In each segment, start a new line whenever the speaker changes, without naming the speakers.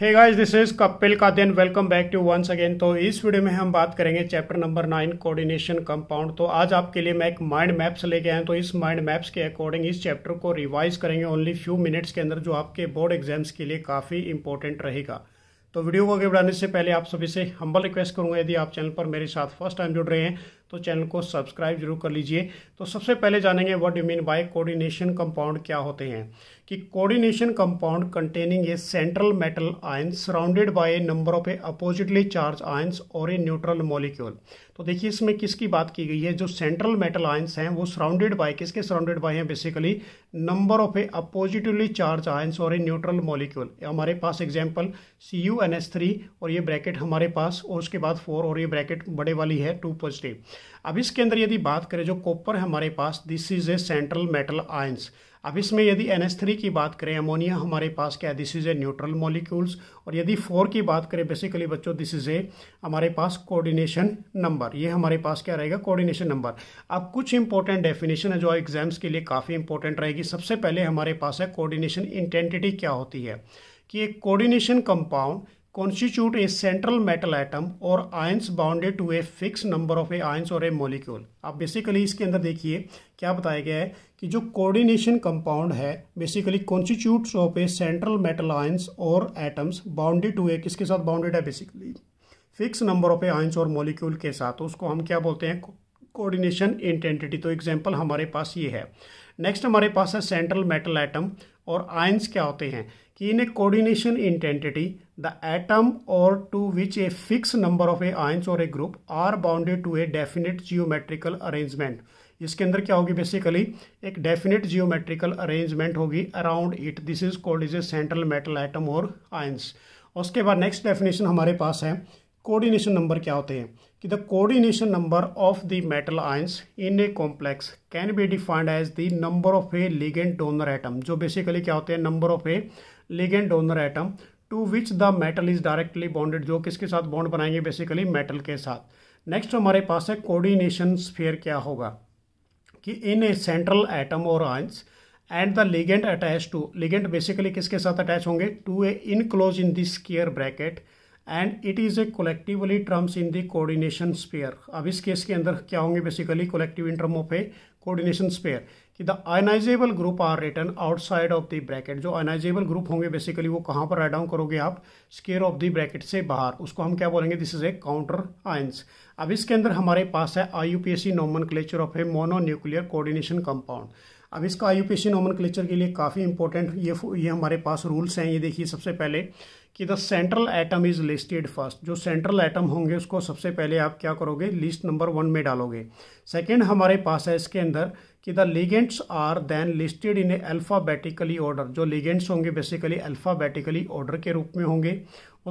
hey guys this is Kapil का दिन welcome back to once again तो इस वीडियो में हम बात करेंगे chapter number nine coordination compound तो आज आपके लिए मैं एक माइंड मैप्स लेके आया तो इस माइंड मैप्स के अकॉर्डिंग इस चैप्टर को रिवाइज करेंगे ओनली फ्यू मिनट्स के अंदर जो आपके बोर्ड एग्जाम्स के लिए काफ़ी इंपॉर्टेंट रहेगा तो वीडियो को आगे बढ़ाने से पहले आप सभी से हम्बल रिक्वेस्ट करूंगा यदि आप चैनल पर मेरे साथ फर्स्ट टाइम जुड़ रहे हैं तो चैनल को सब्सक्राइब जरूर कर लीजिए तो सबसे पहले जानेंगे what you mean by coordination compound क्या होते हैं कि coordination compound containing a central metal ion surrounded by a number of a oppositely charge ions और ए न्यूट्रल मॉलिक्यूल तो देखिए इसमें किसकी बात की गई है जो सेंट्रल मेटल आयन्स हैं वो सराउंडेड बाय किसके सराउंडेड बाय हैं basically number of a oppositely charge ions और ए न्यूट्रल मॉलिक्यूल हमारे पास example C U N S three और ये ब्रैकेट हमारे पास और उसके बाद फोर और ये ब्रैकेट बड़े वाली है टू पॉजिटिव अब इसके अंदर यदि बात करें जो कॉपर है हमारे पास this is a central metal ions अब इसमें यदि एन थ्री की बात करें अमोनिया हमारे पास क्या है this is a neutral molecules और यदि फोर की बात करें बेसिकली बच्चों दिस इज़ ए हमारे पास कोऑर्डिनेशन नंबर ये हमारे पास क्या रहेगा कोऑर्डिनेशन नंबर अब कुछ इंपॉर्टेंट डेफिनेशन है जो एग्जाम्स के लिए काफ़ी इंपॉर्टेंट रहेगी सबसे पहले हमारे पास है कोऑर्डिनेशन इंटेंटिटी क्या होती है कि एक coordination compound constitute a central metal atom और ions bounded to a fix number of a ions और ए मोलिक्यूल आप बेसिकली इसके अंदर देखिए क्या बताया गया है कि जो कोऑर्डिनेशन कंपाउंड है basically constitute of a central metal ions और एटम्स बाउंडेड टू ए किसके साथ बाउंडेड है basically fix number of a ions और मॉलिक्यूल के साथ उसको हम क्या बोलते हैं कोऑर्डिनेशन इंटेंटिटी तो एग्जाम्पल हमारे पास ये है नेक्स्ट हमारे पास है सेंट्रल मेटल एटम और आयंस क्या होते हैं कि in a coordination entity the atom और to which a fix number of a ions और a group are bounded to a definite geometrical arrangement इसके अंदर क्या होगी बेसिकली एक डेफिनेट जियोमेट्रिकल अरेंजमेंट होगी around it this is called is a central metal atom और ions उसके बाद नेक्स्ट डेफिनेशन हमारे पास है कोऑर्डिनेशन नंबर क्या होते हैं कि the coordination number of the metal ions in a complex can be defined as the number of a ligand donor atom जो बेसिकली क्या होते हैं number of a ligand donor atom to which the metal is directly bonded जो किसके साथ bond बनाएंगे basically metal के साथ नेक्स्ट हमारे पास है कोऑर्डिनेशन स्फेयर क्या होगा कि इन ए सेंट्रल एटम और ions and the ligand attach to ligand basically किसके साथ अटैच होंगे to a enclose in this square bracket and it is a collectively terms in the coordination sphere अब इस case के अंदर क्या होंगे basically collective in term of a coordination sphere कि the ionizable group are return outside of the bracket जो ionizable group होंगे basically वो कहाँ पर राइडाउन करोगे आप स्केयर ऑफ द ब्रैकेट से बाहर उसको हम क्या बोलेंगे this is a counter ions अब इसके अंदर हमारे पास है I U P S C nomenclature of a mono nuclear coordination compound अब इसका I U P S C nomenclature के लिए काफ़ी इंपॉर्टेंट ये ये हमारे पास रूल्स हैं ये देखिए सबसे पहले कि the central atom is listed first जो सेंट्रल एटम होंगे उसको सबसे पहले आप क्या करोगे लिस्ट नंबर वन में डालोगे सेकेंड हमारे पास है इसके अंदर कि the ligands are then listed in alphabetically order जो लिगेंट्स होंगे बेसिकली अल्फ़ाबेटिकली ऑर्डर के रूप में होंगे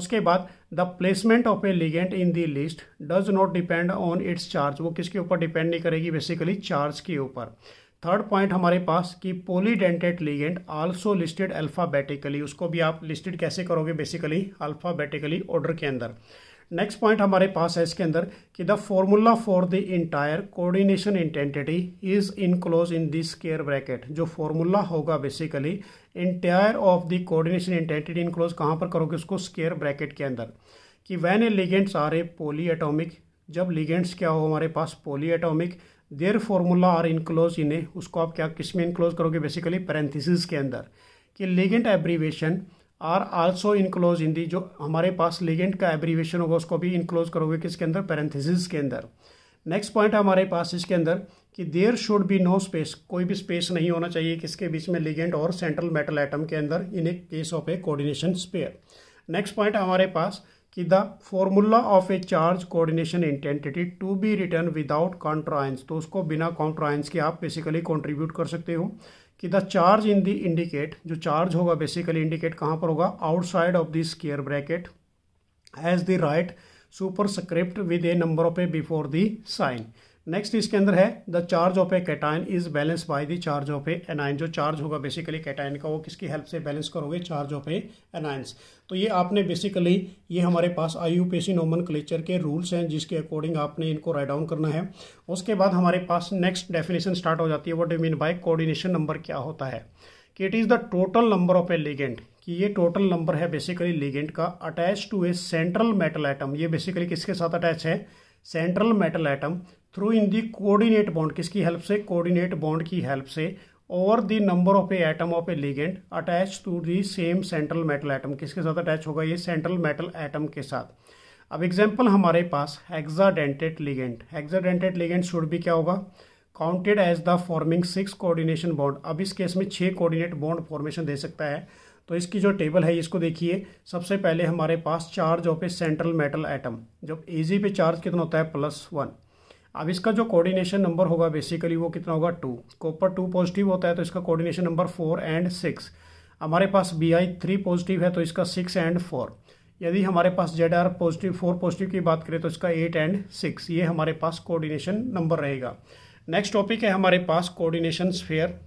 उसके बाद the placement of a ligand in the list does not depend on its charge वो किसके ऊपर डिपेंड नहीं करेगी बेसिकली चार्ज के ऊपर थर्ड पॉइंट हमारे पास कि polydentate ligand also listed alphabetically उसको भी आप लिस्टेड कैसे करोगे बेसिकली अल्फ़ाबेटिकली ऑर्डर के अंदर नेक्स्ट पॉइंट हमारे पास है इसके अंदर कि the formula for the entire coordination entity is enclose in this square bracket जो फॉर्मूला होगा basically entire of the coordination entity enclose कहाँ पर करोगे उसको स्केयर ब्रैकेट के अंदर कि when a ligands are a poly atomic जब लिगेंट्स क्या हो हमारे पास poly atomic their formula are enclose in a उसको आप क्या किस में इनक्लोज करोगे बेसिकली पैरेंथिसिस के अंदर कि ligand abbreviation are also enclose in the जो हमारे पास लेगेंट का एब्रीवेशन होगा उसको भी इनक्लोज करोगे किसके अंदर पैरेंथिसिस के अंदर नेक्स्ट पॉइंट हमारे पास इसके अंदर कि there should be no space कोई भी स्पेस नहीं होना चाहिए किसके बीच में लिगेंड और सेंट्रल मेटल एटम के अंदर in a case of a coordination sphere next point हमारे पास कि the formula of a charge coordination entity to be return without counter ions तो उसको बिना कॉन्ट्राइंस के आप बेसिकली कॉन्ट्रीब्यूट कर सकते हो कि the charge in the indicate जो चार्ज होगा बेसिकली इंडिकेट कहाँ पर होगा outside of the square bracket as the right superscript with a number of a before the sign next इसके अंदर है the charge of a cation is balance by the charge of a anion जो charge होगा basically cation का वो किसकी help से balance करोगे चार्ज ऑफ ए एनाइंस तो ये आपने बेसिकली ये हमारे पास I U P nomenclature के रूल्स हैं जिसके अकॉर्डिंग आपने इनको राइट डाउन करना है उसके बाद हमारे पास नेक्स्ट डेफिनेशन स्टार्ट हो जाती है what do mean by coordination number क्या होता है कि it is the total number of a ligand कि ये टोटल नंबर है बेसिकली लिगेंड का attach to a central metal atom ये बेसिकली किसके साथ अटैच है central metal atom through in the coordinate bond किसकी हेल्प से कोऑर्डिनेट बॉन्ड की हेल्प से और the number of a atom of a ligand attach to the same central metal atom किसके साथ अटैच होगा ये सेंट्रल मेटल एटम के साथ अब एग्जाम्पल हमारे पास hexadentate ligand hexadentate ligand should भी क्या होगा counted as the forming six coordination bond अब इस केस में छः कोऑर्डिनेट बॉन्ड फॉर्मेशन दे सकता है तो इसकी जो टेबल है इसको देखिए सबसे पहले हमारे पास charge of a central metal atom जब एजी पे चार्ज कितना होता है प्लस वन अब इसका जो कोऑर्डिनेशन नंबर होगा बेसिकली वो कितना होगा टू कॉपर टू पॉजिटिव होता है तो इसका coordination number four and six हमारे पास बी आई थ्री पॉजिटिव है तो इसका सिक्स एंड फोर यदि हमारे पास Z R positive four positive की बात करें तो इसका एट एंड सिक्स ये हमारे पास कोऑर्डिनेशन नंबर रहेगा नेक्स्ट टॉपिक है हमारे पास कोऑर्डिनेशन स्फेयर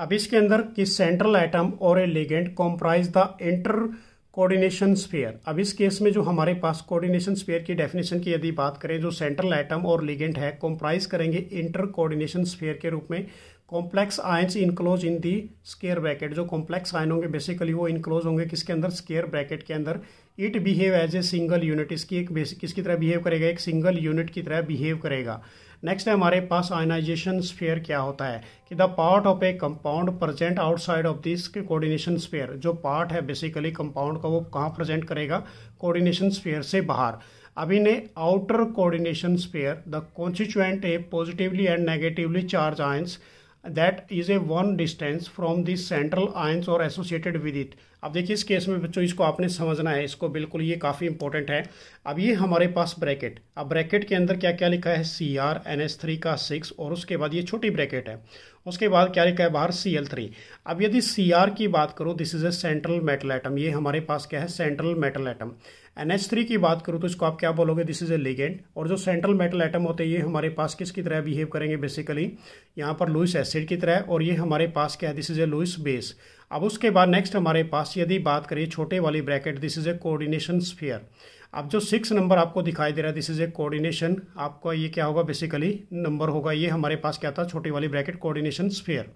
अब इसके अंदर कि सेंट्रल आइटम और a ligand comprise the inter coordination sphere अब इस केस में जो हमारे पास कोऑर्डिनेशन स्पेयर की डेफिनेशन की यदि बात करें जो सेंट्रल एटम और लिगेंट है कॉम्प्राइज करेंगे इंटर कोऑर्डिनेशन स्पेयर के रूप में complex ions enclose in the square bracket जो कॉम्प्लेक्स आयन होंगे बेसिकली वो इनक्लोज होंगे किसके अंदर स्केयर ब्रैकेट के अंदर it behave as a single unit इसकी एक बेसिक किसकी तरह बिहेव करेगा एक सिंगल यूनिट की तरह बिहेव करेगा नेक्स्ट है हमारे पास आयनाइजेशन स्फेयर क्या होता है कि the part of a compound present outside of this coordination sphere जो पार्ट है बेसिकली कंपाउंड का वो कहाँ प्रजेंट करेगा कोऑर्डिनेशन स्फेयर से बाहर अभी ने outer coordination sphere the constituent a positively and negatively charge ions that is a one distance from this central ions और एसोसिएटेड विद इट अब देखिए इस केस में बच्चों इसको आपने समझना है इसको बिल्कुल ये काफ़ी इंपॉर्टेंट है अब ये हमारे पास ब्रैकेट अब ब्रैकेट के अंदर क्या क्या लिखा है C R N S three का सिक्स और उसके बाद ये छोटी ब्रैकेट है उसके बाद क्या लिखा है बाहर सी एल थ्री अब यदि सी आर की बात करो this is a central metal atom ये हमारे पास क्या है central metal atom N three की बात करूँ तो इसको आप क्या बोलोगे दिस इज ए लिगेंड और जो सेंट्रल मेटल एटम होते हैं ये हमारे पास किसकी तरह बिहेव करेंगे बेसिकली यहाँ पर लुइस एसिड की तरह और ये हमारे पास क्या है this is a Lewis base अब उसके बाद नेक्स्ट हमारे पास यदि बात करें छोटे वाली bracket this is a coordination sphere अब जो सिक्स नंबर आपको दिखाई दे रहा है दिस इज ए कोऑर्डिनेशन आपका ये क्या होगा बेसिकली नंबर होगा ये हमारे पास क्या था छोटी वाली ब्रैकेट कोऑर्डिनेशन स्फीयर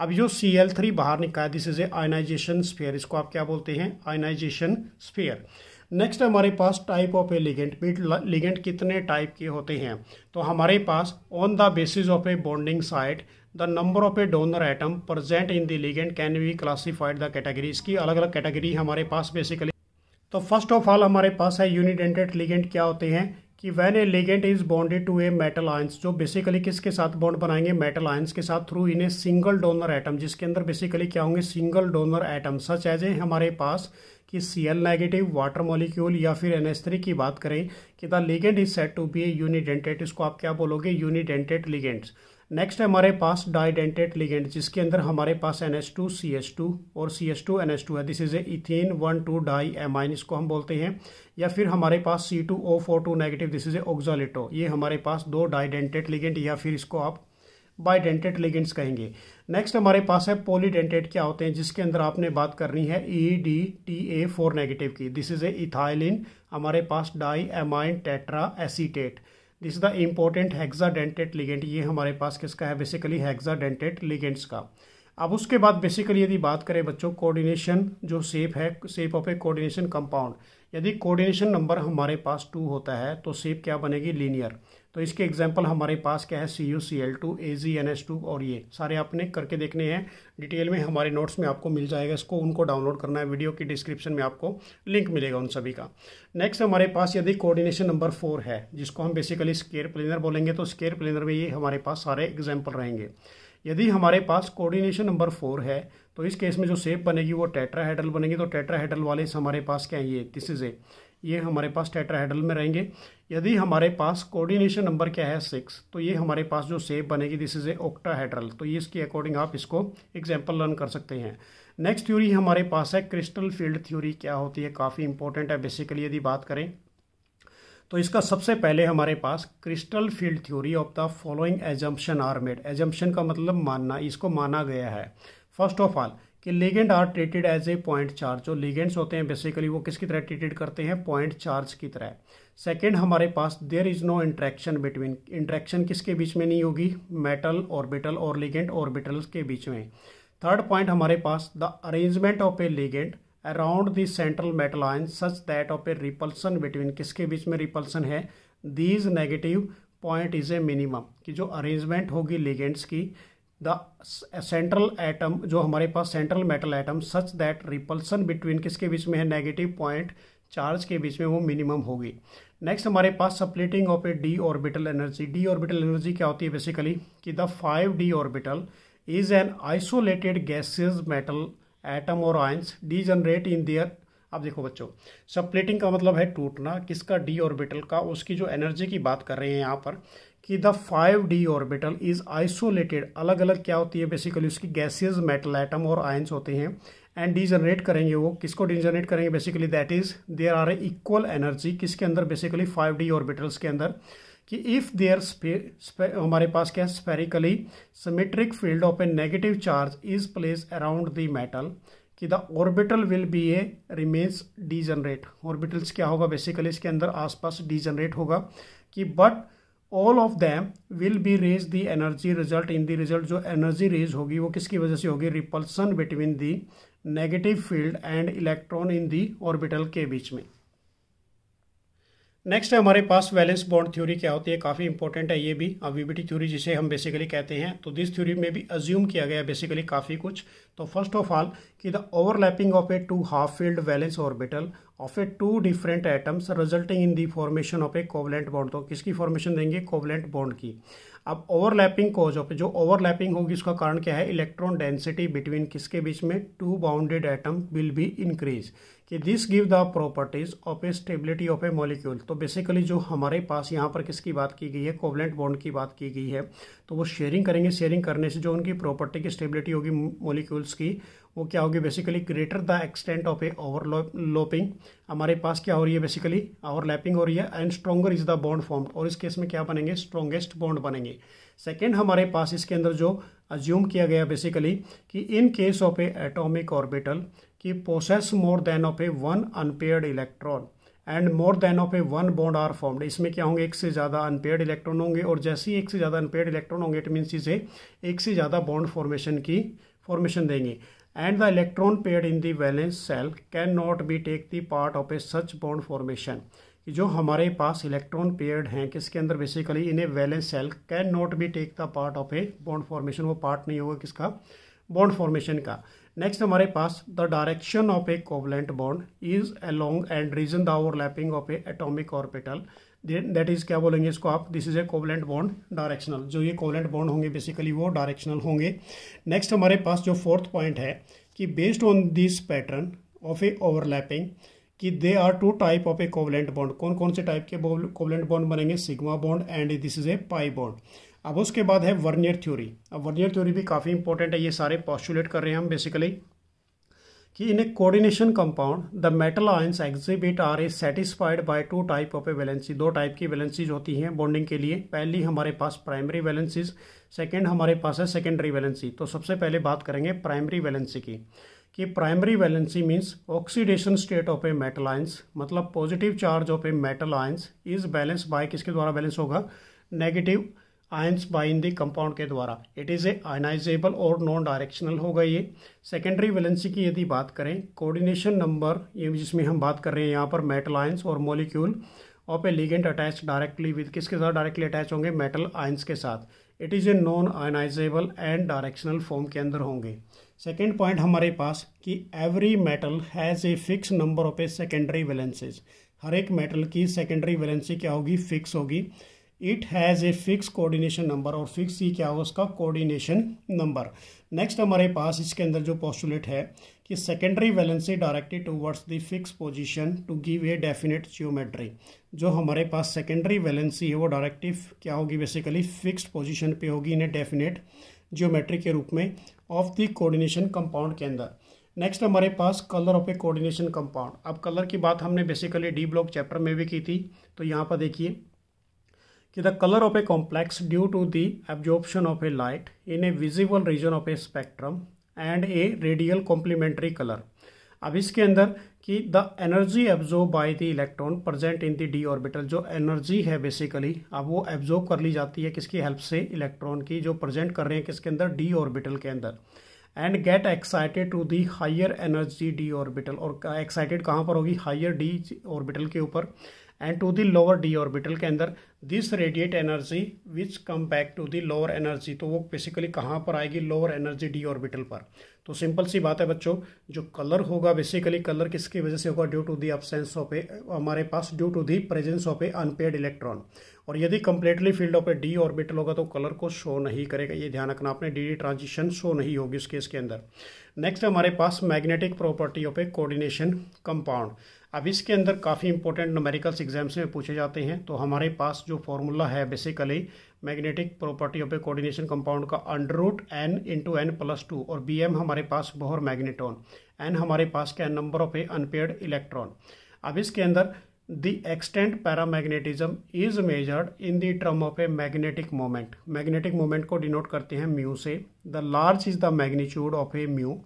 अब जो सी एल थ्री बाहर निकाला this is a ionization sphere इसको आप क्या बोलते हैं आयनाइजेशन स्फीयर नेक्स्ट हमारे पास type of a ligand beat ligand कितने टाइप के होते हैं तो हमारे पास on the basis of a bonding site the number of a donor atom present in the ligand can be classified the category इसकी अलग अलग कैटेगरी हमारे पास बेसिकली तो फर्स्ट ऑफ ऑल हमारे पास है यूनिडेंटेड लिगेंट क्या होते हैं कि when a ligand is bonded to a metal ions जो बेसिकली किसके साथ बॉन्ड बनाएंगे मेटल आयंस के साथ through in a single donor atom जिसके अंदर बेसिकली क्या होंगे single donor atom such as a हमारे पास कि C L negative water molecule या फिर एन एस थ्री की बात करें कि the ligand is said to be a unidentate इसको आप क्या बोलोगे यूनिडेंटेट लिगेंड्स नेक्स्ट है हमारे पास डाइडेंटेट लिगेंड जिसके अंदर हमारे पास N S two C S two और C S two N S two है this is a ethene one two diamine इसको हम बोलते हैं या फिर हमारे पास C two O four two negative this is a oxalato ये हमारे पास दो डाइडेंटेट लिगेंड या फिर इसको आप बाइडेंटेड लिगेंड्स कहेंगे नेक्स्ट हमारे पास है पोलीडेंटेड क्या होते हैं जिसके अंदर आपने बात करनी है E D T A four negative की दिस इज ए इथाइलिन हमारे पास diamine tetraacetate this the important dentate ligand ये हमारे पास किसका है बेसिकली डेंटेड लिगेंट्स का अब उसके बाद बेसिकली यदि बात करें बच्चों कोऑर्डिनेशन जो सेप है shape of a coordination compound यदि कोऑर्डिनेशन नंबर हमारे पास टू होता है तो सेप क्या बनेगी लीनियर तो इसके एग्जाम्पल हमारे पास क्या है C U C L two A G N S two और ये सारे आपने करके देखने हैं डिटेल में हमारे नोट्स में आपको मिल जाएगा इसको उनको डाउनलोड करना है वीडियो की डिस्क्रिप्शन में आपको लिंक मिलेगा उन सभी का नेक्स्ट हमारे पास यदि कोऑर्डिनेशन नंबर फोर है जिसको हम बेसिकली स्केयर प्लेनर बोलेंगे तो स्केयर प्लेनर में ये हमारे पास सारे एग्जाम्पल रहेंगे यदि हमारे पास कोऑर्डिनेशन नंबर फोर है तो इस केस में जो सेप बनेगी वो हेडल बनेगी तो हेडल वाले हमारे पास क्या है ये दिस इज़ ए ये हमारे पास हेडल में रहेंगे यदि हमारे पास कोऑर्डिनेशन नंबर क्या है सिक्स तो ये हमारे पास जो सेप बनेगी दिस इज़ ए ओक्टाहेड्रल तो ये इसके अकॉर्डिंग आप इसको एग्जाम्पल लर्न कर सकते हैं नेक्स्ट थ्योरी हमारे पास है क्रिस्टल फील्ड थ्योरी क्या होती है काफ़ी इंपॉर्टेंट है बेसिकली यदि बात करें तो इसका सबसे पहले हमारे पास crystal field theory of the following assumption are made assumption का मतलब मानना इसको माना गया है फर्स्ट ऑफ ऑल कि ligand are treated as a point charge जो लिगेंड्स होते हैं बेसिकली वो किसकी तरह ट्रीटेड करते हैं पॉइंट चार्ज की तरह सेकेंड हमारे पास there is no interaction between interaction किसके बीच में नहीं होगी मेटल ऑर्बिटल और लिगेंड ऑर्बिटल्स के बीच में थर्ड पॉइंट हमारे पास the arrangement of a ligand around the central metal ion such that of a repulsion between किसके बीच में रिपल्सन है these negative point is a minimum कि जो अरेंजमेंट होगी लिगेंड्स की द सेंट्रल एटम जो हमारे पास central metal atom such that repulsion between किसके बीच में है नेगेटिव पॉइंट चार्ज के बीच में वो मिनिमम होगी नेक्स्ट हमारे पास splitting of a D orbital energy D orbital energy क्या होती है बेसिकली कि the five D orbital is an isolated gaseous metal atom और आयंस जनरेट इन दियर अब देखो बच्चों सप्लेटिंग का मतलब है टूटना किसका डी ऑर्बिटल का उसकी जो एनर्जी की बात कर रहे हैं यहाँ पर कि the five D orbital is isolated अलग अलग क्या होती है बेसिकली उसकी गैसेज मेटल एटम और आयंस होते हैं एंड डी जनरेट करेंगे वो किसको डी जनरेट करेंगे basically that is there are a equal energy किसके अंदर बेसिकली फाइव डी ऑर्बिटल्स के अंदर कि इफ़ देयर हमारे पास क्या है spherically symmetric field of a negative charge is place around the metal कि the orbital will be a remains degenerate orbitals क्या होगा बेसिकली इसके अंदर आसपास डीजनरेट होगा कि but all of them will be raise the energy result in the result जो energy raise होगी वो किसकी वजह से होगी repulsion between the negative field and electron in the orbital के बीच में नेक्स्ट है हमारे पास वैलेंस बॉन्ड थ्योरी क्या होती है काफ़ी इंपॉर्टेंट है ये भी अब वीबीटी थ्योरी जिसे हम बेसिकली कहते हैं तो दिस थ्योरी में भी अज्यूम किया गया है बेसिकली काफ़ी कुछ तो फर्स्ट ऑफ ऑल कि the overlapping of a two half filled valence orbital of a two different atoms resulting in the formation of a covalent bond तो किसकी फॉर्मेशन देंगे कोवलेंट बॉन्ड की अब ओवरलैपिंग को जो जो ओवरलैपिंग होगी उसका कारण क्या है इलेक्ट्रॉन डेंसिटी बिटवीन किसके बीच में two bounded atom will be increase कि this give the properties of a stability of a molecule तो बेसिकली जो हमारे पास यहाँ पर किसकी बात की गई है कोवलेंट बॉन्ड की बात की गई है तो वो शेयरिंग करेंगे शेयरिंग करने से जो उनकी प्रॉपर्टी की स्टेबिलिटी होगी मॉलिक्यूल्स की वो क्या होगी basically greater the extent of a overlapping हमारे पास क्या हो रही है बेसिकली ओवरलैपिंग हो रही है and stronger is the bond form और इस केस में क्या बनेंगे स्ट्रोंगेस्ट बॉन्ड बनेंगे सेकेंड हमारे पास इसके अंदर जो अज्यूम किया गया बेसिकली कि in case of a atomic orbital कि possess more than of a one unpaired electron and more than of a one bond are formed इसमें क्या होंगे एक से ज़्यादा अनपेड इलेक्ट्रॉन होंगे और जैसे ही एक से ज़्यादा अनपेड इलेक्ट्रॉन होंगे इट मीन्स इसे एक से ज़्यादा बॉन्ड फॉर्मेशन की फॉर्मेशन देंगे and the electron paired in the valence cell can not be take the part of a such bond formation कि जो हमारे पास इलेक्ट्रॉन पेयर्ड हैं किसके अंदर basically in a valence shell can not be take the part of a bond formation वो part नहीं होगा किसका बॉन्ड फॉर्मेशन का नेक्स्ट हमारे पास the direction of a covalent bond is along and region the overlapping of a atomic orbital that is क्या बोलेंगे इसको आप this is a covalent bond directional जो ये कोवलेंट बॉन्ड होंगे बेसिकली वो डायरेक्शनल होंगे नेक्स्ट हमारे पास जो फोर्थ पॉइंट है कि based on this pattern of a overlapping कि they are two type of a covalent bond कौन कौन से टाइप के कोवलेंट बॉन्ड बनेंगे sigma bond and this is a pi bond अब उसके बाद है वर्नियर थ्योरी अब वर्नियर थ्योरी भी काफ़ी इंपॉर्टेंट है ये सारे पॉस्टुलेट कर रहे हैं हम बेसिकली कि in a coordination compound the metal ions exhibit are a satisfied by two type of a valency दो टाइप की वैलेंसीज होती हैं बॉन्डिंग के लिए पहली हमारे पास प्राइमरी वैलेंसीज सेकेंड हमारे पास है सेकेंडरी वैलेंसी तो सबसे पहले बात करेंगे प्राइमरी वैलेंसी की कि primary valency means oxidation state of a metal ions मतलब positive charge of a metal ions is balance by किसके द्वारा बैलेंस होगा negative ions bind the compound के द्वारा इट इज़ ए आयनाइजेबल और नॉन डायरेक्शनल होगा ये सेकेंडरी वैलेंसी की यदि बात करें कोऑर्डिनेशन नंबर ये जिसमें हम बात कर रहे हैं यहाँ पर मेटल आयंस और molecule of a ligand attach directly with किसके साथ डायरेक्टली अटैच होंगे मेटल आयंस के साथ it is a non ionizable and directional form के अंदर होंगे सेकेंड पॉइंट हमारे पास कि every metal has a fix number of a secondary valencies हर एक मेटल की सेकेंडरी वैलेंसी क्या होगी फिक्स होगी it has a fix coordination number और फिक्स ही क्या होगा उसका कोऑर्डिनेशन नंबर नेक्स्ट हमारे पास इसके अंदर जो पॉस्टुलेट है कि secondary valency directed towards the fix position to give a definite geometry जो हमारे पास सेकेंडरी वैलेंसी है वो डायरेक्टिव क्या होगी बेसिकली फिक्स पोजिशन पर होगी इन्हें डेफिनेट जियोमेट्री के रूप में ऑफ द कोऑर्डिनेशन कंपाउंड के अंदर नेक्स्ट हमारे पास colour of a coordination compound अब कलर की बात हमने बेसिकली डी ब्लॉक चैप्टर में भी की थी तो यहाँ पर देखिए कि the colour of a complex due to the absorption of a light in a visible region of a spectrum and a radial complementary colour अब इसके अंदर कि the energy absorb by the electron present in the D orbital जो energy है basically अब वो absorb कर ली जाती है किसकी हेल्प से इलेक्ट्रॉन की जो प्रेजेंट कर रहे हैं किसके अंदर डी ऑर्बिटल के अंदर and get excited to the higher energy D orbital और एक्साइटेड कहाँ पर होगी हायर डी ऑर्बिटल के ऊपर and to the lower d orbital के अंदर this radiate energy which come back to the lower energy तो वो बेसिकली कहाँ पर आएगी लोअर एनर्जी डी ऑर्बिटल पर तो सिंपल सी बात है बच्चों जो कलर होगा बेसिकली कलर किसकी वजह से होगा due to the absence of a हमारे पास due to the presence of a unpaired electron और यदि completely filled of a D orbital होगा तो कलर को शो नहीं करेगा ये ध्यान रखना आपने डी डी ट्रांजिशन शो नहीं होगी इस केस के अंदर नेक्स्ट हमारे पास magnetic property of a coordination compound अब इसके अंदर काफ़ी इंपॉर्टेंट नमेरिकल्स एग्जाम्स में पूछे जाते हैं तो हमारे पास जो फॉर्मूला है basically magnetic property of a coordination compound का under root n into n plus two और बी एम हमारे पास बोहर मैग्नेटॉन एन हमारे पास क्या number of a unpaired electron अब इसके अंदर the extent paramagnetism is measured in the term of a magnetic moment magnetic moment को डिनोट करते हैं म्यू से the large is the magnitude of a mu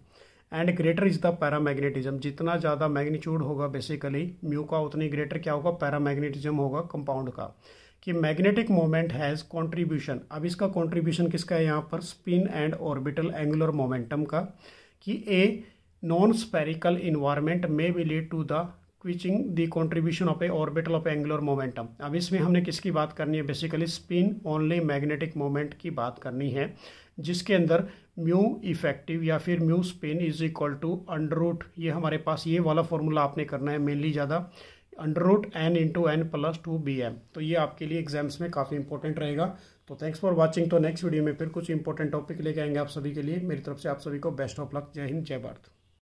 and greater is the paramagnetism जितना ज़्यादा magnitude होगा बेसिकली म्यू का उतनी greater क्या होगा पैरा मैग्नेटिज्म होगा कंपाउंड का कि मैग्नेटिक मोमेंट हैज़ कॉन्ट्रीब्यूशन अब इसका कॉन्ट्रीब्यूशन किसका है यहाँ पर spin and orbital angular momentum का कि a non spherical environment may be lead to the quenching the contribution of a orbital of angular momentum अब इसमें हमने किसकी बात करनी है basically spin only magnetic moment की बात करनी है जिसके अंदर म्यू इफेक्टिव या फिर mu spin is equal to under root ये हमारे पास ये वाला फॉर्मूला आपने करना है मेनली ज़्यादा under root n into n plus two B M तो ये आपके लिए एग्जाम्स में काफ़ी इंपॉर्टेंट रहेगा तो थैंक्स फॉर वॉचिंग तो नेक्स्ट वीडियो में फिर कुछ इंपॉर्टेंट टॉपिक लेके आएंगे आप सभी के लिए मेरी तरफ से आप सभी को बेस्ट ऑफ लक जय हिंद जय भारत